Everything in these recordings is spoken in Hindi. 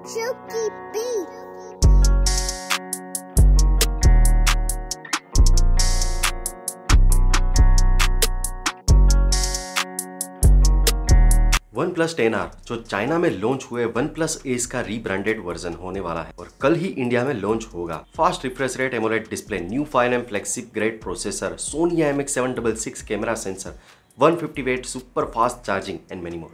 Chucky B. OnePlus ten R जो चाइना में लॉन्च हुए वन प्लस एस का रीब्रांडेड वर्जन होने वाला है और कल ही इंडिया में लॉन्च होगा fast refresh rate AMOLED display new fine M flagship grade processor Sony M X seven double six camera sensor one fifty watt super fast charging and many more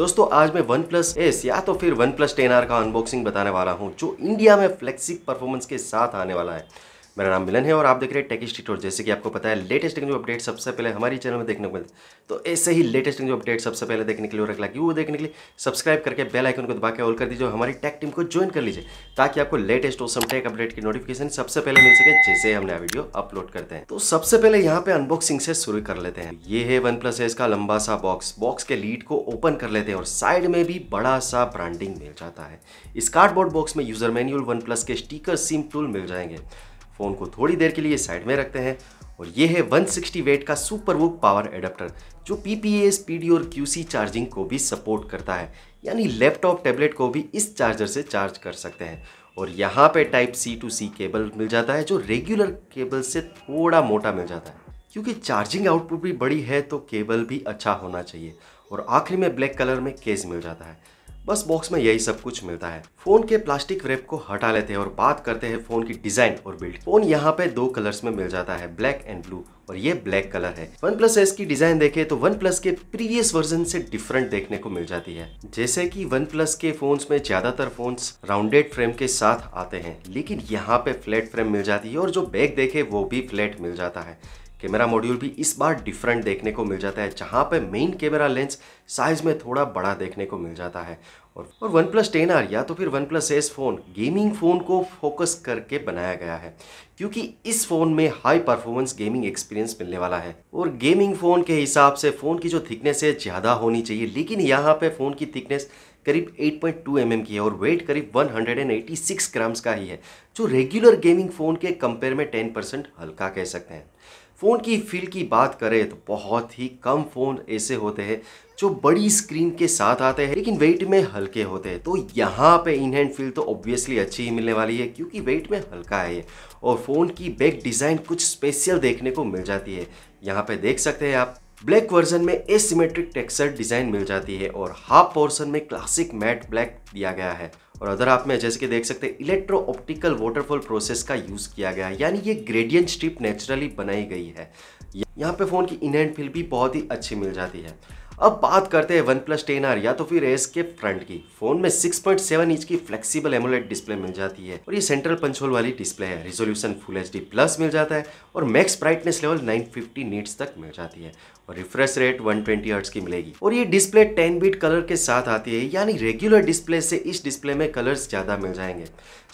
दोस्तों आज मैं वन प्लस एस या तो फिर वन प्लस टेन आर का अनबॉक्सिंग बताने वाला हूँ जो इंडिया में फ्लेक्सिक परफॉर्मेंस के साथ आने वाला है मेरा नाम मिलन है और आप देख रहे हैं टेक स्ट्रीट और जैसे कि आपको पता है लेटेस्ट टेक्निकल अपडेट सबसे पहले हमारी चैनल में देखने को मिलते तो ऐसे ही लेटेस्ट टेक्निकल अपडेट सबसे पहले देखने के लिए रख कि वो देखने के लिए सब्सक्राइब करके बेल आइकन को दबा के ऑल कर दीजिए और हमारी टेक टीम को ज्वाइन कर लीजिए ताकि आपको लेटेस्ट और समटेक अपडेट की नोटिफिकेशन सबसे पहले मिल सके जैसे हम नया वीडियो अपलोड करते हैं तो सबसे पहले यहाँ पे अनबॉक्सिंग से शुरू कर लेते हैं ये है वन प्लस एस का लंबा सा बॉक्स बॉक्स के लीड को ओपन कर लेते हैं और साइड में भी बड़ा सा ब्रांडिंग मिल जाता है इस कार्डबोर्ड बॉक्स में यूजर मैन्यूल वन प्लस के स्टीकर सिम टूल मिल जाएंगे फ़ोन को थोड़ी देर के लिए साइड में रखते हैं और ये है 160 वेट का सुपर वो पावर एडाप्टर जो P P S P D और क्यू सी चार्जिंग को भी सपोर्ट करता है यानी लैपटॉप टैबलेट को भी इस चार्जर से चार्ज कर सकते हैं और यहाँ पे type C to C cable मिल जाता है जो रेगुलर केबल से थोड़ा मोटा मिल जाता है क्योंकि चार्जिंग आउटपुट भी बड़ी है तो केबल भी अच्छा होना चाहिए और आखिरी में ब्लैक कलर में केस मिल जाता है बस बॉक्स में यही सब कुछ मिलता है फोन के प्लास्टिक रेप को हटा लेते हैं और बात करते हैं फोन की डिजाइन और बिल्ड फोन यहाँ पे दो कलर्स में मिल जाता है ब्लैक एंड ब्लू और ये ब्लैक कलर है वन प्लस एस की डिजाइन देखें तो वन प्लस के प्रीवियस वर्जन से डिफरेंट देखने को मिल जाती है जैसे कि वन प्लस के फोन्स में ज्यादातर फोन्स राउंडेड फ्रेम के साथ आते हैं लेकिन यहाँ पे फ्लैट फ्रेम मिल जाती है और जो बैग देखे वो भी फ्लैट मिल जाता है कैमरा मॉड्यूल भी इस बार डिफरेंट देखने को मिल जाता है जहाँ पर मेन कैमरा लेंस साइज़ में थोड़ा बड़ा देखने को मिल जाता है और और वन प्लस टेन आर या तो फिर OnePlus ace phone gaming phone को फोकस करके बनाया गया है क्योंकि इस फ़ोन में हाई परफॉर्मेंस गेमिंग एक्सपीरियंस मिलने वाला है और गेमिंग फ़ोन के हिसाब से फ़ोन की जो थिकनेस है ज़्यादा होनी चाहिए लेकिन यहाँ पे फ़ोन की थिकनेस करीब 8.2 पॉइंट mm की है और वेट करीब 186 ग्राम्स का ही है जो रेगुलर गेमिंग फ़ोन के कंपेयर में 10 परसेंट हल्का कह सकते हैं फ़ोन की फील की बात करें तो बहुत ही कम फ़ोन ऐसे होते हैं जो बड़ी स्क्रीन के साथ आते हैं लेकिन वेट में हल्के होते हैं तो यहाँ पे इन हैंड फील तो ऑब्वियसली अच्छी ही मिलने वाली है क्योंकि वेट में हल्का है ये और फ़ोन की बैक डिज़ाइन कुछ स्पेशल देखने को मिल जाती है यहाँ पर देख सकते हैं आप ब्लैक वर्जन में एसिमेट्रिक टेक्सचर डिज़ाइन मिल जाती है और हाफ पोर्सन में क्लासिक मैट ब्लैक दिया गया है और अदर आप में जैसे कि देख सकते हैं इलेक्ट्रो ऑप्टिकल वाटरफॉल प्रोसेस का यूज़ किया गया है यानी ये ग्रेडियंट स्ट्रिप नेचुरली बनाई गई है यहाँ पे फ़ोन की इन हैंड फील भी बहुत ही अच्छी मिल जाती है अब बात करते हैं वन प्लस टेन आर या तो फिर एस के फ्रंट की फोन में 6.7 इंच की फ्लेक्सिबल एमोलेट डिस्प्ले मिल जाती है और ये सेंट्रल पंचोल वाली डिस्प्ले है रिजोल्यूशन फुल एच प्लस मिल जाता है और मैक्स ब्राइटनेस लेवल 950 नीट्स तक मिल जाती है और रिफ्रेश रेट 120 ट्वेंटी की मिलेगी और ये डिस्प्ले 10 बिट कलर के साथ आती है यानी रेगुलर डिस्प्ले से इस डिस्प्ले में कलर्स ज़्यादा मिल जाएंगे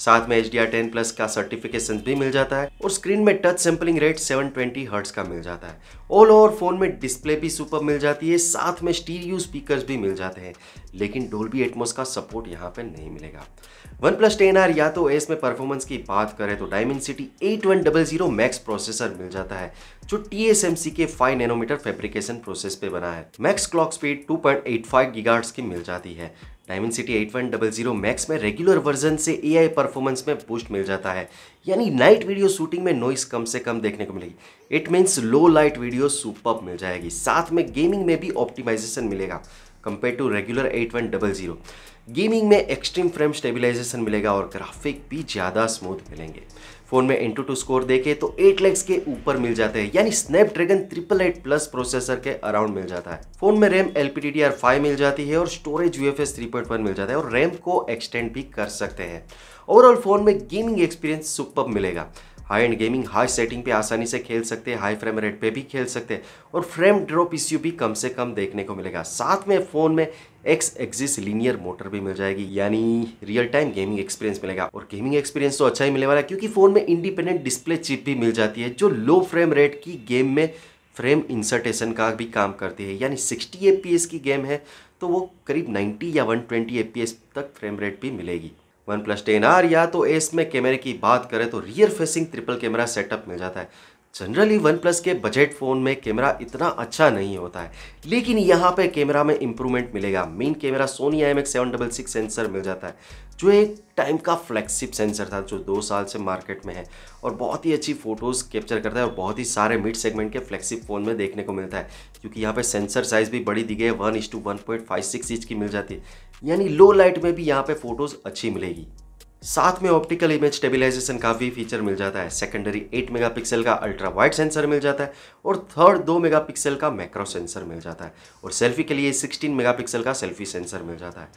साथ में एच डी प्लस का सर्टिफिकेशन भी मिल जाता है और स्क्रीन में टच सैम्पलिंग रेट 720 ट्वेंटी का मिल जाता है ऑल ओवर फोन में डिस्प्ले भी सुपर मिल जाती है साथ में स्टीरियो स्पीकर भी मिल जाते हैं लेकिन डोलबी एटमोस का सपोर्ट यहाँ पर नहीं मिलेगा वन प्लस टेन आर या तो एस में परफॉर्मेंस की बात करें तो city eight one double zero max processor मिल जाता है जो TSMC के 5 नैनोमीटर फैब्रिकेशन प्रोसेस पे बना है मैक्स क्लॉक स्पीड 2.85 पॉइंट की मिल जाती है डायमंड डबल जीरो मैक्स में रेगुलर वर्जन से आई परफॉर्मेंस में बूस्ट मिल जाता है यानी नाइट वीडियो शूटिंग में नॉइस कम से कम देखने को मिलेगी it means low light video super मिल जाएगी साथ में गेमिंग में भी ऑप्टिमाइजेशन मिलेगा compare to regular zero gaming में एक्सट्रीम फ्रेम स्टेबिलाईजेशन मिलेगा और ग्राफिक भी ज़्यादा स्मूथ मिलेंगे फ़ोन में इंटू टू स्कोर देखे तो एट लैक्स के ऊपर मिल जाते हैं यानी Snapdragon triple eight plus processor के अराउंड मिल जाता है फ़ोन में रैम एल पी मिल जाती है और storage U F S three point one मिल जाता है और रैम को एक्सटेंड भी कर सकते हैं ओवरऑल फ़ोन में गेमिंग एक्सपीरियंस सुपर मिलेगा high end gaming high setting पे आसानी से खेल सकते हैं हाई फ्रेम रेट पे भी खेल सकते हैं और फ्रेम ड्रॉप इश्यू भी कम से कम देखने को मिलेगा साथ में फ़ोन में एक्स एक्सिस लीनियर मोटर भी मिल जाएगी यानी रियल टाइम गेमिंग एक्सपीरियंस मिलेगा और गेमिंग एक्सपीरियंस तो अच्छा ही मिलने वाला है क्योंकि फ़ोन में इंडिपेंडेंट डिस्प्ले चिप भी मिल जाती है जो लो फ्रेम रेट की गेम में फ्रेम इंसर्टेशन का भी काम करती है यानी सिक्सटी ए की गेम है तो वो करीब नाइन्टी या वन ट्वेंटी तक फ्रेम रेट भी मिलेगी वन प्लस टेन आर या तो एस में कैमरे की बात करें तो rear facing triple camera setup मिल जाता है जनरली वन प्लस के बजट फ़ोन में कैमरा इतना अच्छा नहीं होता है लेकिन यहाँ पे कैमरा में इम्प्रूवमेंट मिलेगा main camera Sony I M X seven double six sensor मिल जाता है जो एक टाइम का फ्लैक्सिप सेंसर था जो दो साल से मार्केट में है और बहुत ही अच्छी फ़ोटोज़ कैप्चर करता है और बहुत ही सारे मिड सेगमेंट के फ्लैक्सिप फ़ोन में देखने को मिलता है क्योंकि यहाँ पर सेंसर साइज़ भी बड़ी दी गई है one inch two one point five six inch की मिल जाती है यानी लो लाइट में भी यहाँ पर फ़ोटोज़ अच्छी मिलेगी साथ में ऑप्टिकल इमेज स्टेबिलाईजेशन का भी फीचर मिल जाता है सेकेंडरी 8 मेगापिक्सल का अल्ट्रा वाइड सेंसर मिल जाता है और थर्ड 2 मेगापिक्सल का मैक्रो सेंसर मिल जाता है और सेल्फी के लिए 16 मेगापिक्सल का सेल्फी सेंसर मिल जाता है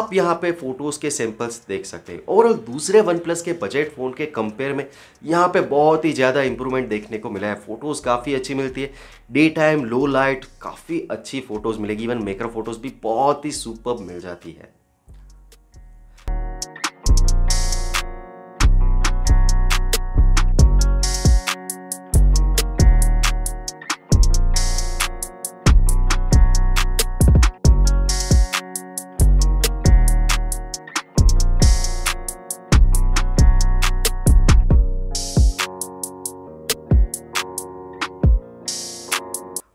आप यहाँ पे फ़ोटोज़ के सैंपल्स देख सकते हैं ओवरऑल दूसरे वन प्लस के बजट फ़ोन के कंपेयर में यहाँ पे बहुत ही ज़्यादा इंप्रूवमेंट देखने को मिला है फ़ोटोज़ काफ़ी अच्छी मिलती है डे टाइम लो लाइट काफ़ी अच्छी फ़ोटोज़ मिलेगी इवन मेक्रो फ़ोटोज़ भी बहुत ही सुपर मिल जाती है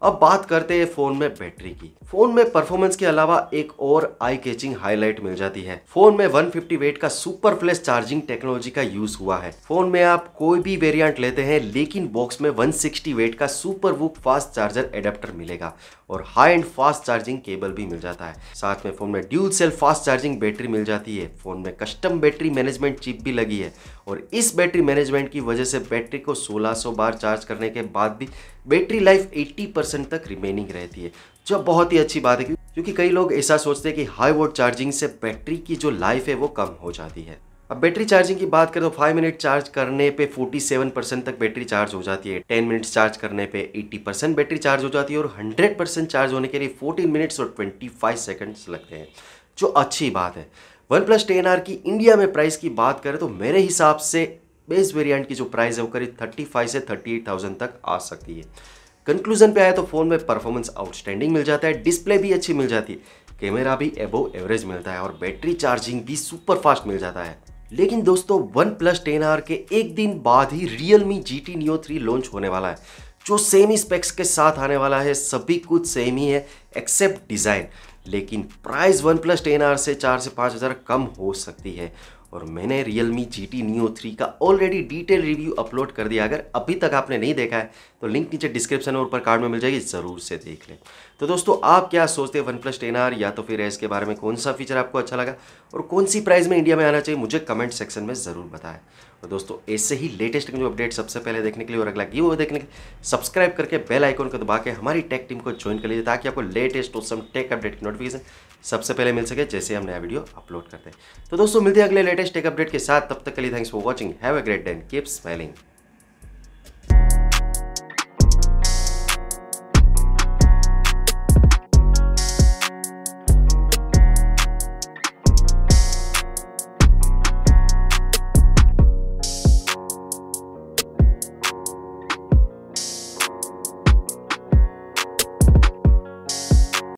अब बात करते हैं फोन में बैटरी की फोन में परफॉर्मेंस के अलावा एक और आई कैचिंग हाईलाइट मिल जाती है फोन में 150 वेट का सुपर फ्लैश चार्जिंग टेक्नोलॉजी का यूज हुआ है फोन में आप कोई भी वेरिएंट लेते हैं लेकिन बॉक्स में 160 वेट का super VOOC fast charger adapter मिलेगा और high end fast charging cable भी मिल जाता है साथ में फोन में dual cell fast charging battery मिल जाती है फोन में कस्टम बैटरी मैनेजमेंट चिप भी लगी है और इस बैटरी मैनेजमेंट की वजह से बैटरी को सोलह बार चार्ज करने के बाद भी बैटरी लाइफ 80 परसेंट तक रिमेनिंग रहती है जो बहुत ही अच्छी बात है क्योंकि कई लोग ऐसा सोचते हैं कि हाई वोट चार्जिंग से बैटरी की जो लाइफ है वो कम हो जाती है अब बैटरी चार्जिंग की बात करें तो 5 मिनट चार्ज करने पे 47 परसेंट तक बैटरी चार्ज हो जाती है 10 मिनट्स चार्ज करने पे 80 परसेंट बैटरी चार्ज हो जाती है और 100 परसेंट चार्ज होने के लिए 14 मिनट्स और 25 सेकेंड्स लगते हैं जो अच्छी बात है वन प्लस टेन आर की इंडिया में प्राइस की बात करें तो मेरे हिसाब से बेस वेरिएंट की जो प्राइस है वो करीब 35 से 38,000 तक आ सकती है कंक्लूजन पे आया तो फ़ोन में परफॉर्मेंस आउटस्टैंडिंग मिल जाता है डिस्प्ले भी अच्छी मिल जाती है कैमरा भी एबो एवरेज मिलता है और बैटरी चार्जिंग भी सुपर फास्ट मिल जाता है लेकिन दोस्तों वन प्लस टेन आर के एक दिन बाद ही Realme G T Neo three launch होने वाला है जो सेम ही स्पेक्स के साथ आने वाला है सभी कुछ सेम ही है एक्सेप्ट डिज़ाइन लेकिन price OnePlus ten R से चार से पाँच हज़ार कम हो सकती है और मैंने Realme G T Neo three का ऑलरेडी डिटेल रिव्यू अपलोड कर दिया अगर अभी तक आपने नहीं देखा है तो लिंक नीचे डिस्क्रिप्शन और ऊपर कार्ड में मिल जाएगी ज़रूर से देख लें तो दोस्तों आप क्या सोचते हैं वन प्लस टेन आर या तो फिर इसके बारे में कौन सा फीचर आपको अच्छा लगा और कौन सी प्राइस में इंडिया में आना चाहिए मुझे कमेंट सेक्शन में ज़रूर बताएं तो दोस्तों ऐसे ही लेटेस्ट जो अपडेट सबसे पहले देखने के लिए और अगला वो देखने के लिए सब्सक्राइब करके बेल आइकॉन को दबा के हमारी टेक टीम को ज्वाइन कर लीजिए ताकि आपको लेटेस्ट सम टेक अपडेट की नोटिफिकेशन सबसे पहले मिल सके जैसे हम नया वीडियो अपलोड करते हैं तो दोस्तों मिलते हैं अगले लेटेस्ट टेक अपडेट के साथ तब तक के लिए thanks for watching have a great day keep smiling